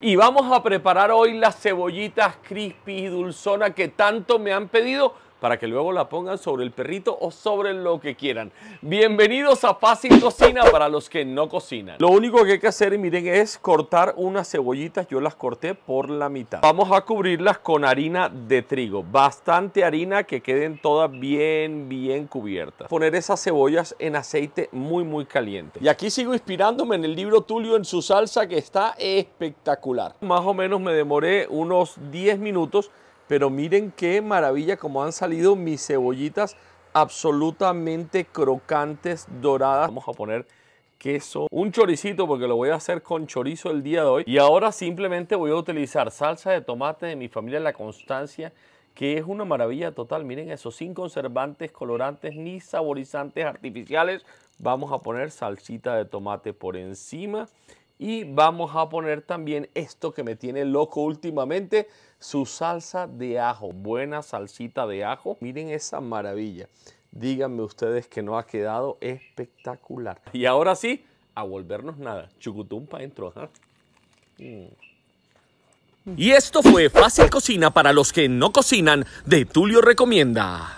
Y vamos a preparar hoy las cebollitas crispy y dulzona que tanto me han pedido para que luego la pongan sobre el perrito o sobre lo que quieran. Bienvenidos a Fácil Cocina para los que no cocinan. Lo único que hay que hacer, miren, es cortar unas cebollitas. Yo las corté por la mitad. Vamos a cubrirlas con harina de trigo. Bastante harina que queden todas bien, bien cubiertas. Poner esas cebollas en aceite muy, muy caliente. Y aquí sigo inspirándome en el libro Tulio en su salsa que está espectacular. Más o menos me demoré unos 10 minutos pero miren qué maravilla como han salido mis cebollitas absolutamente crocantes, doradas. Vamos a poner queso, un choricito porque lo voy a hacer con chorizo el día de hoy. Y ahora simplemente voy a utilizar salsa de tomate de mi familia La Constancia, que es una maravilla total. Miren eso, sin conservantes, colorantes ni saborizantes artificiales. Vamos a poner salsita de tomate por encima y vamos a poner también esto que me tiene loco últimamente, su salsa de ajo, buena salsita de ajo. Miren esa maravilla. Díganme ustedes que no ha quedado espectacular. Y ahora sí, a volvernos nada. Chucutum para dentro, mm. Y esto fue Fácil Cocina para los que no cocinan de Tulio Recomienda.